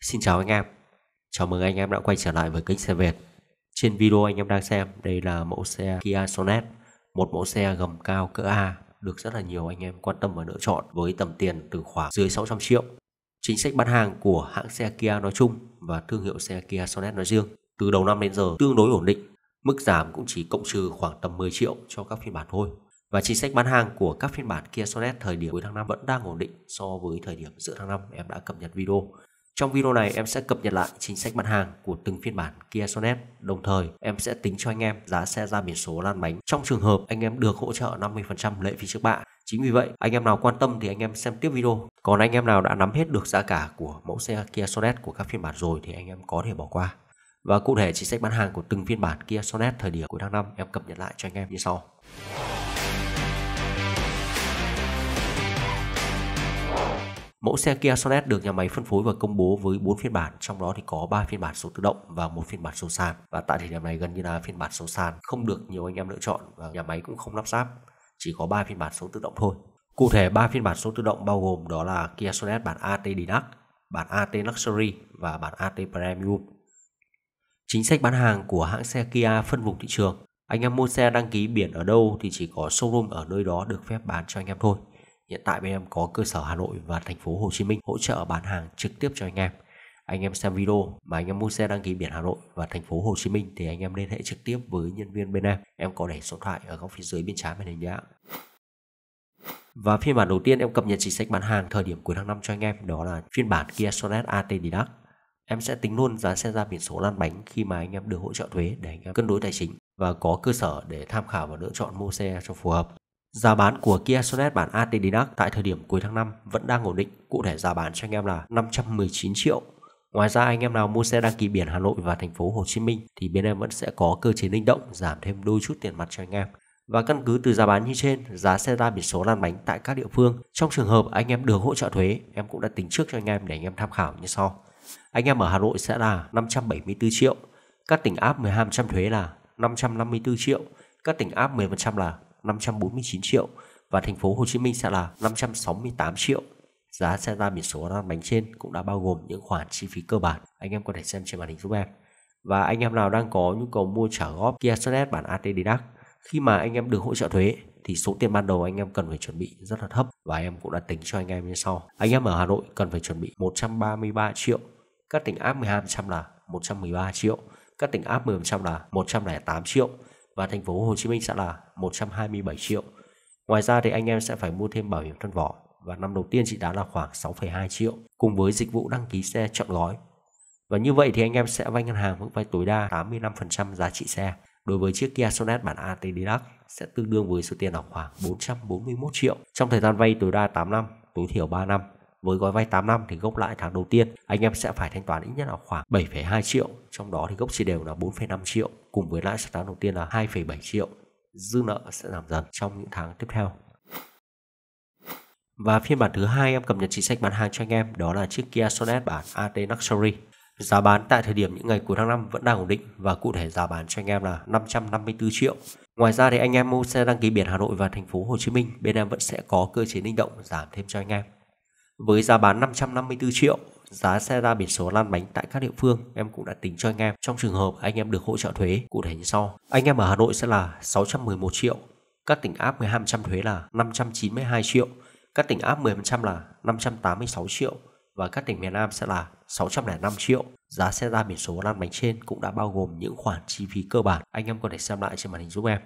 Xin chào anh em Chào mừng anh em đã quay trở lại với kênh xe Việt Trên video anh em đang xem Đây là mẫu xe Kia Sonet Một mẫu xe gầm cao cỡ A Được rất là nhiều anh em quan tâm và lựa chọn Với tầm tiền từ khoảng dưới 600 triệu Chính sách bán hàng của hãng xe Kia nói chung Và thương hiệu xe Kia Sonet nói riêng Từ đầu năm đến giờ tương đối ổn định Mức giảm cũng chỉ cộng trừ khoảng tầm 10 triệu cho các phiên bản thôi và chính sách bán hàng của các phiên bản Kia Sonet thời điểm cuối tháng 5 vẫn đang ổn định so với thời điểm giữa tháng 5 em đã cập nhật video. Trong video này em sẽ cập nhật lại chính sách mặt hàng của từng phiên bản Kia Sonet. Đồng thời, em sẽ tính cho anh em giá xe ra biển số lan bánh trong trường hợp anh em được hỗ trợ 50% lệ phí trước bạ. Chính vì vậy, anh em nào quan tâm thì anh em xem tiếp video. Còn anh em nào đã nắm hết được giá cả của mẫu xe Kia Sonet của các phiên bản rồi thì anh em có thể bỏ qua. Và cụ thể chính sách bán hàng của từng phiên bản Kia Sonet thời điểm cuối tháng 5 em cập nhật lại cho anh em như sau. Mẫu xe Kia Sonet được nhà máy phân phối và công bố với 4 phiên bản, trong đó thì có 3 phiên bản số tự động và một phiên bản số sàn. Và tại thời điểm này gần như là phiên bản số sàn không được nhiều anh em lựa chọn và nhà máy cũng không lắp ráp, chỉ có 3 phiên bản số tự động thôi. Cụ thể 3 phiên bản số tự động bao gồm đó là Kia Sonet bản AT Dinac, bản AT Luxury và bản AT Premium. Chính sách bán hàng của hãng xe Kia phân vùng thị trường. Anh em mua xe đăng ký biển ở đâu thì chỉ có showroom ở nơi đó được phép bán cho anh em thôi. Hiện tại bên em có cơ sở Hà Nội và thành phố Hồ Chí Minh hỗ trợ bán hàng trực tiếp cho anh em. Anh em xem video mà anh em mua xe đăng ký biển Hà Nội và thành phố Hồ Chí Minh thì anh em liên hệ trực tiếp với nhân viên bên em. Em có để số điện thoại ở góc phía dưới bên trái màn hình nhé. Và phiên bản đầu tiên em cập nhật chính sách bán hàng thời điểm cuối tháng 5 cho anh em đó là phiên bản Kia Sonet AT Deluxe. Em sẽ tính luôn giá xe ra biển số lăn bánh khi mà anh em được hỗ trợ thuế để anh em cân đối tài chính và có cơ sở để tham khảo và lựa chọn mua xe cho phù hợp. Giá bán của Kia Sonet bản AT Dinac tại thời điểm cuối tháng 5 vẫn đang ổn định, cụ thể giá bán cho anh em là 519 triệu. Ngoài ra anh em nào mua xe đăng ký biển Hà Nội và thành phố Hồ Chí Minh thì bên em vẫn sẽ có cơ chế linh động giảm thêm đôi chút tiền mặt cho anh em. Và căn cứ từ giá bán như trên, giá xe ra biển số lăn bánh tại các địa phương. Trong trường hợp anh em được hỗ trợ thuế, em cũng đã tính trước cho anh em để anh em tham khảo như sau. Anh em ở Hà Nội sẽ là 574 triệu, các tỉnh áp 12% thuế là 554 triệu, các tỉnh áp 10% là 549 triệu và thành phố Hồ Chí Minh sẽ là 568 triệu. Giá xe ra biển số lăn bánh trên cũng đã bao gồm những khoản chi phí cơ bản. Anh em có thể xem trên màn hình giúp em. Và anh em nào đang có nhu cầu mua trả góp Kia Sonet bản AT Didac khi mà anh em được hỗ trợ thuế thì số tiền ban đầu anh em cần phải chuẩn bị rất là thấp và em cũng đã tính cho anh em như sau. Anh em ở Hà Nội cần phải chuẩn bị 133 triệu, các tỉnh áp 12% là 113 triệu, các tỉnh áp 10% là 108 triệu và thành phố Hồ Chí Minh sẽ là 127 triệu. Ngoài ra thì anh em sẽ phải mua thêm bảo hiểm thân vỏ và năm đầu tiên chỉ đã là khoảng 6,2 triệu cùng với dịch vụ đăng ký xe chọn gói. Và như vậy thì anh em sẽ vay ngân hàng mức vay tối đa 85% giá trị xe. Đối với chiếc Kia Sonet bản AT Deluxe sẽ tương đương với số tiền là khoảng 441 triệu trong thời gian vay tối đa 8 năm, tối thiểu 3 năm với gói vay 8 năm thì gốc lãi tháng đầu tiên anh em sẽ phải thanh toán ít nhất là khoảng 7,2 triệu, trong đó thì gốc chia đều là 4,5 triệu, cùng với lãi tháng đầu tiên là 2,7 triệu. Dư nợ sẽ giảm dần trong những tháng tiếp theo. Và phiên bản thứ hai em cập nhật chính sách bán hàng cho anh em đó là chiếc Kia Sonet bản AT Luxury. Giá bán tại thời điểm những ngày cuối tháng 5 vẫn đang ổn định và cụ thể giá bán cho anh em là 554 triệu. Ngoài ra thì anh em mua xe đăng ký biển Hà Nội và thành phố Hồ Chí Minh, bên em vẫn sẽ có cơ chế linh động giảm thêm cho anh em. Với giá bán 554 triệu, giá xe ra biển số lăn bánh tại các địa phương em cũng đã tính cho anh em trong trường hợp anh em được hỗ trợ thuế cụ thể như sau. Anh em ở Hà Nội sẽ là 611 triệu, các tỉnh áp 12% thuế là 592 triệu, các tỉnh áp 10% là 586 triệu và các tỉnh miền Nam sẽ là 605 triệu. Giá xe ra biển số lăn bánh trên cũng đã bao gồm những khoản chi phí cơ bản. Anh em có thể xem lại trên màn hình giúp em.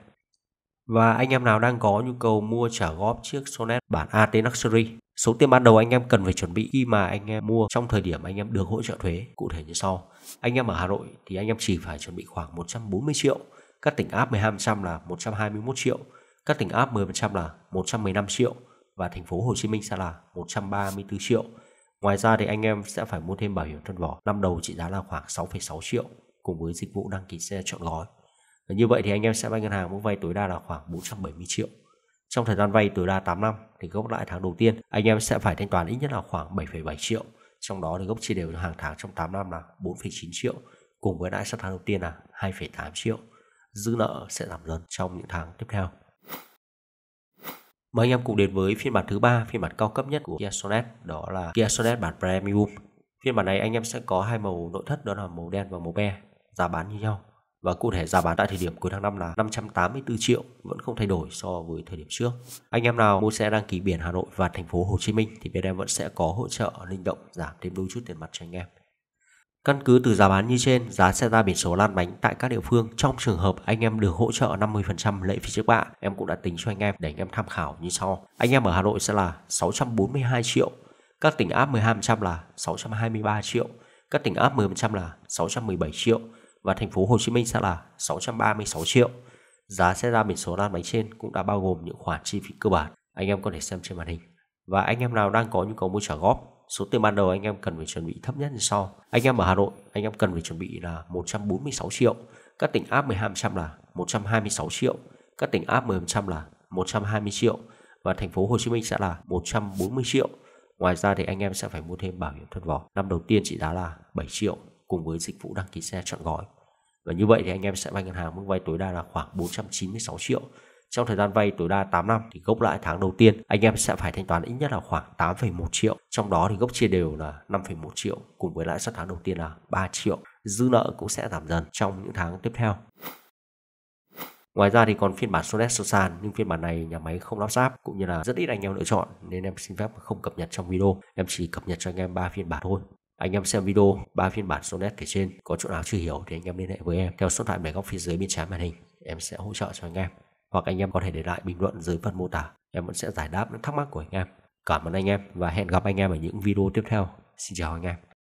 Và anh em nào đang có nhu cầu mua trả góp chiếc Sonet bản AT Luxury Số tiền ban đầu anh em cần phải chuẩn bị khi mà anh em mua trong thời điểm anh em được hỗ trợ thuế cụ thể như sau. Anh em ở Hà Nội thì anh em chỉ phải chuẩn bị khoảng 140 triệu, các tỉnh áp 12% là 121 triệu, các tỉnh áp 10% là 115 triệu và thành phố Hồ Chí Minh sẽ là 134 triệu. Ngoài ra thì anh em sẽ phải mua thêm bảo hiểm thân vỏ năm đầu trị giá là khoảng 6,6 triệu cùng với dịch vụ đăng ký xe chọn gói. Và như vậy thì anh em sẽ vay ngân hàng mức vay tối đa là khoảng 470 triệu. Trong thời gian vay tối đa 8 năm thì gốc lãi tháng đầu tiên anh em sẽ phải thanh toán ít nhất là khoảng 7,7 triệu trong đó thì gốc chia đều hàng tháng trong 8 năm là 4,9 triệu cùng với lãi suất tháng đầu tiên là 2,8 triệu dư nợ sẽ giảm dần trong những tháng tiếp theo Mời anh em cùng đến với phiên bản thứ ba, phiên bản cao cấp nhất của Kia Sonet, đó là Kia Sonet bản Premium. Phiên bản này anh em sẽ có hai màu nội thất đó là màu đen và màu be, giá bán như nhau và cụ thể giá bán tại thời điểm cuối tháng 5 là 584 triệu vẫn không thay đổi so với thời điểm trước. Anh em nào mua xe đăng ký biển Hà Nội và thành phố Hồ Chí Minh thì bên em vẫn sẽ có hỗ trợ linh động giảm thêm đôi chút tiền mặt cho anh em. Căn cứ từ giá bán như trên, giá xe ra biển số lan bánh tại các địa phương trong trường hợp anh em được hỗ trợ 50% lệ phí trước bạ, em cũng đã tính cho anh em để anh em tham khảo như sau. Anh em ở Hà Nội sẽ là 642 triệu, các tỉnh áp 12% là 623 triệu, các tỉnh áp 10% là 617 triệu, và thành phố Hồ Chí Minh sẽ là 636 triệu. Giá sẽ ra biển số lăn bánh trên cũng đã bao gồm những khoản chi phí cơ bản anh em có thể xem trên màn hình. Và anh em nào đang có nhu cầu mua trả góp, số tiền ban đầu anh em cần phải chuẩn bị thấp nhất như sau. Anh em ở Hà Nội, anh em cần phải chuẩn bị là 146 triệu, các tỉnh áp 12% là 126 triệu, các tỉnh áp 10% là 120 triệu và thành phố Hồ Chí Minh sẽ là 140 triệu. Ngoài ra thì anh em sẽ phải mua thêm bảo hiểm thân vỏ. Năm đầu tiên chỉ giá là 7 triệu cùng với dịch vụ đăng ký xe chọn gói. Và như vậy thì anh em sẽ vay ngân hàng mức vay tối đa là khoảng 496 triệu. Trong thời gian vay tối đa 8 năm thì gốc lãi tháng đầu tiên anh em sẽ phải thanh toán ít nhất là khoảng 8,1 triệu. Trong đó thì gốc chia đều là 5,1 triệu cùng với lãi suất tháng đầu tiên là 3 triệu. Dư nợ cũng sẽ giảm dần trong những tháng tiếp theo. Ngoài ra thì còn phiên bản Sonet Sosan nhưng phiên bản này nhà máy không lắp ráp cũng như là rất ít anh em lựa chọn nên em xin phép không cập nhật trong video. Em chỉ cập nhật cho anh em 3 phiên bản thôi. Anh em xem video ba phiên bản Sonet kể trên có chỗ nào chưa hiểu thì anh em liên hệ với em theo số điện thoại bảy góc phía dưới bên trái màn hình. Em sẽ hỗ trợ cho anh em. Hoặc anh em có thể để lại bình luận dưới phần mô tả. Em vẫn sẽ giải đáp những thắc mắc của anh em. Cảm ơn anh em và hẹn gặp anh em ở những video tiếp theo. Xin chào anh em.